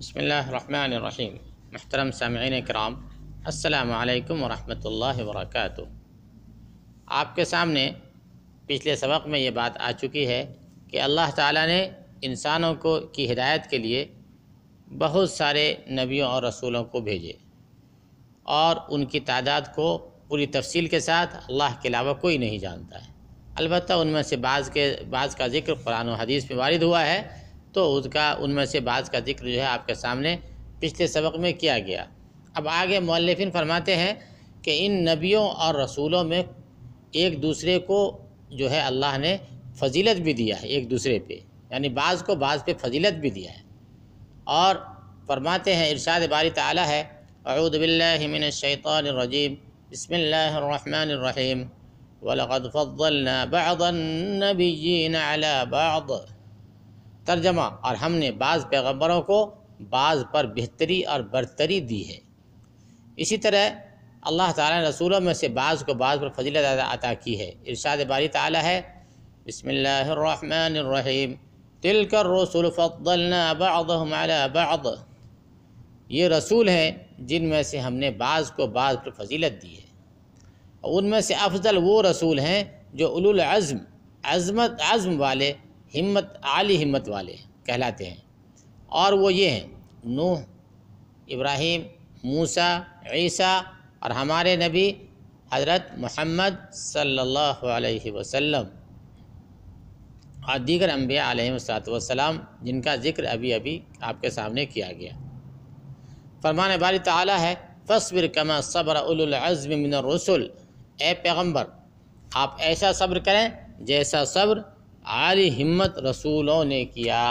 بسم اللہ الرحمن الرحیم محترم سامعین کرام السلام علیکم ورحمۃ اللہ وبرکاتہ آپ کے سامنے پچھلے سبق میں یہ بات آ چکی ہے کہ اللہ تعالیٰ نے انسانوں کو کی ہدایت کے لیے بہت سارے نبیوں اور رسولوں کو بھیجے اور ان کی تعداد کو پوری تفصیل کے ساتھ اللہ کے علاوہ کوئی نہیں جانتا ہے البتہ ان میں سے بعض کے بعض کا ذکر قرآن و حدیث میں وارد ہوا ہے تو اس کا ان میں سے بعض کا ذکر جو ہے آپ کے سامنے پچھلے سبق میں کیا گیا اب آگے مولفین فرماتے ہیں کہ ان نبیوں اور رسولوں میں ایک دوسرے کو جو ہے اللہ نے فضیلت بھی دیا ہے ایک دوسرے پہ یعنی بعض کو بعض پہ فضیلت بھی دیا ہے اور فرماتے ہیں ارشاد باری تعالی ہے باللہ من الشیطان الرجیم بسم اللہ الرحمن الرحیم وَلَقَدْ فَضَّلْنَا بَعْضَ النَّبِيِّينَ عَلَى بَعْضَ ترجمہ اور ہم نے بعض پیغمبروں کو بعض پر بہتری اور برتری دی ہے اسی طرح اللہ تعالیٰ نے رسولوں میں سے بعض کو بعض پر فضیلت عطا کی ہے ارشاد باری تعالیٰ ہے بسم اللہ الرحمن الرحیم تل کر رسول بعض یہ رسول ہیں جن میں سے ہم نے بعض کو بعض پر فضیلت دی ہے ان میں سے افضل وہ رسول ہیں جو العزم عظمت عزم والے ہمت عالی ہمت والے کہلاتے ہیں اور وہ یہ ہیں نوح ابراہیم موسیٰ عیسیٰ اور ہمارے نبی حضرت محمد صلی اللہ علیہ وسلم اور دیگر انبیاء علیہ وسط وسلام جن کا ذکر ابھی ابھی آپ کے سامنے کیا گیا فرمان باری تعالیٰ ہے فصبر کما صبر من الرسل اے پیغمبر آپ ایسا صبر کریں جیسا صبر عالی ہمت رسولوں نے کیا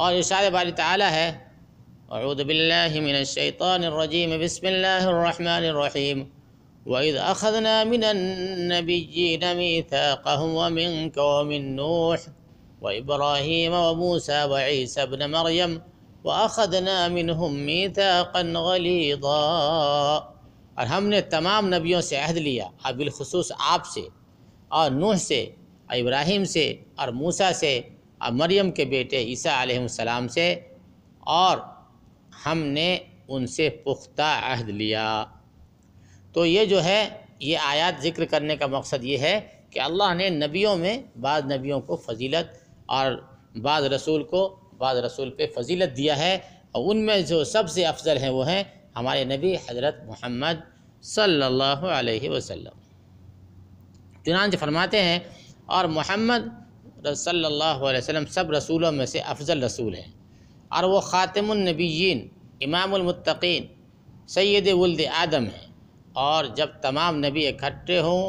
اور ارشاد باری تعالی ہے اعوذ باللہ من الشیطان الرجیم بسم اللہ الرحمن الرحیم وَإِذْ أَخَذْنَا مِنَ النَّبِيِّينَ مِيثَاقَهُمْ وَمِنْكَ وَمِنْ نُوحٍ وَإِبْرَاهِيمَ وَمُوسَى وَعِيسَى ابْنَ مَرْيَمَ وَأَخَذْنَا مِنْهُمْ مِيثَاقًا غَلِيظًا اور ہم نے تمام نبیوں سے عہد لیا اب بالخصوص آپ سے اور نوح سے ابراہیم سے اور موسیٰ سے اور مریم کے بیٹے عیسیٰ علیہ السلام سے اور ہم نے ان سے پختہ عہد لیا تو یہ جو ہے یہ آیات ذکر کرنے کا مقصد یہ ہے کہ اللہ نے نبیوں میں بعض نبیوں کو فضیلت اور بعض رسول کو بعض رسول پہ فضیلت دیا ہے اور ان میں جو سب سے افضل ہیں وہ ہیں ہمارے نبی حضرت محمد صلی اللہ علیہ وسلم چنانچہ فرماتے ہیں اور محمد صلی اللہ علیہ وسلم سب رسولوں میں سے افضل رسول ہیں اور وہ خاتم النبیین امام المتقین سید ولد آدم ہیں اور جب تمام نبی اکٹھے ہوں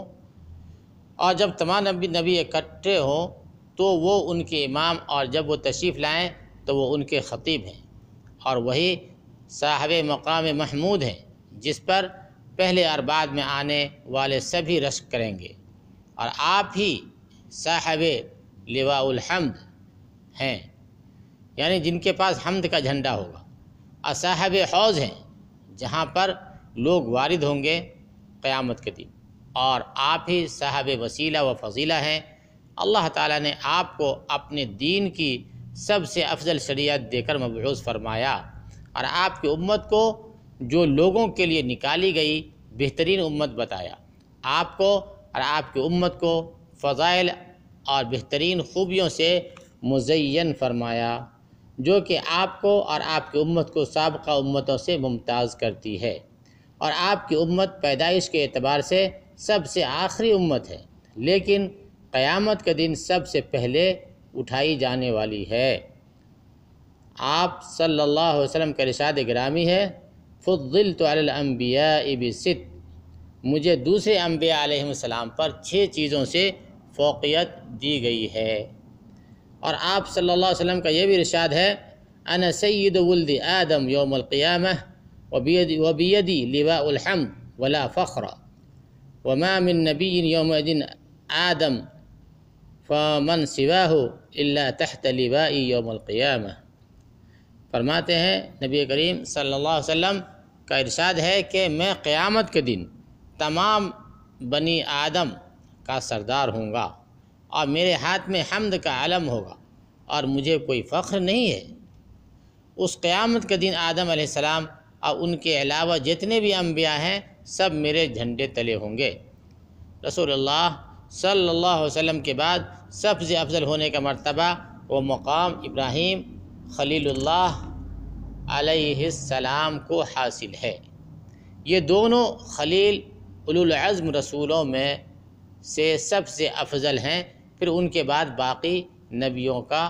اور جب تمام نبی نبی اکٹھے ہوں تو وہ ان کے امام اور جب وہ تشریف لائیں تو وہ ان کے خطیب ہیں اور وہی صاحب مقام محمود ہیں جس پر پہلے اور بعد میں آنے والے سبھی رشک کریں گے اور آپ ہی صاحب لواء الحمد ہیں یعنی جن کے پاس حمد کا جھنڈا ہوگا اور صاحب حوض ہیں جہاں پر لوگ وارد ہوں گے قیامت کے دن اور آپ ہی صاحب وسیلہ و فضیلہ ہیں اللہ تعالیٰ نے آپ کو اپنے دین کی سب سے افضل شریعت دے کر مبعوث فرمایا اور آپ کی امت کو جو لوگوں کے لیے نکالی گئی بہترین امت بتایا آپ کو اور آپ کی امت کو فضائل اور بہترین خوبیوں سے مزین فرمایا جو کہ آپ کو اور آپ کی امت کو سابقہ امتوں سے ممتاز کرتی ہے اور آپ کی امت پیدائش کے اعتبار سے سب سے آخری امت ہے لیکن قیامت کا دن سب سے پہلے اٹھائی جانے والی ہے آپ صلی اللہ علیہ وسلم کا رشاد گرامی ہے فضلت علی الانبیاء بست مجھے دوسرے انبیاء علیہ السلام پر چھ چیزوں سے فوقیت دی گئی ہے اور آپ صلی اللہ علیہ وسلم کا یہ بھی ارشاد ہے انَ سید ولد آدم یوم القیامہ وبی وبیدی لواء الحم ولا فخر وما من نبی یوم دن آدم فمن سواہ اللہ تحت لبا یوم القیامہ فرماتے ہیں نبی کریم صلی اللہ علیہ وسلم کا ارشاد ہے کہ میں قیامت کے دن تمام بنی آدم کا سردار ہوں گا اور میرے ہاتھ میں حمد کا علم ہوگا اور مجھے کوئی فخر نہیں ہے اس قیامت کے دن آدم علیہ السلام اور ان کے علاوہ جتنے بھی انبیاء ہیں سب میرے جھنڈے تلے ہوں گے رسول اللہ صلی اللہ علیہ وسلم کے بعد سب سے افضل ہونے کا مرتبہ وہ مقام ابراہیم خلیل اللہ علیہ السلام کو حاصل ہے یہ دونوں خلیل العزم رسولوں میں سے سب سے افضل ہیں پھر ان کے بعد باقی نبیوں کا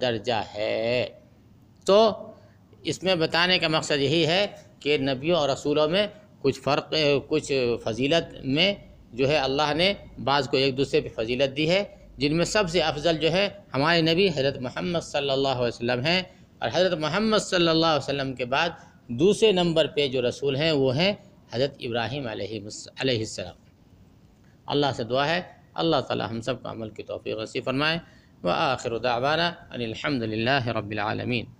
درجہ ہے تو اس میں بتانے کا مقصد یہی ہے کہ نبیوں اور رسولوں میں کچھ فرق کچھ فضیلت میں جو ہے اللہ نے بعض کو ایک دوسرے پہ فضیلت دی ہے جن میں سب سے افضل جو ہے ہمارے نبی حضرت محمد صلی اللہ علیہ وسلم ہیں اور حضرت محمد صلی اللہ علیہ وسلم کے بعد دوسرے نمبر پہ جو رسول ہیں وہ ہیں حضرت ابراہیم علیہ علیہ السلام اللہ سے دعا ہے اللہ تعالی ہم سب کا عمل کی توفیق رسی فرمائے وآخر دعوانا ان الحمد للہ رب العالمین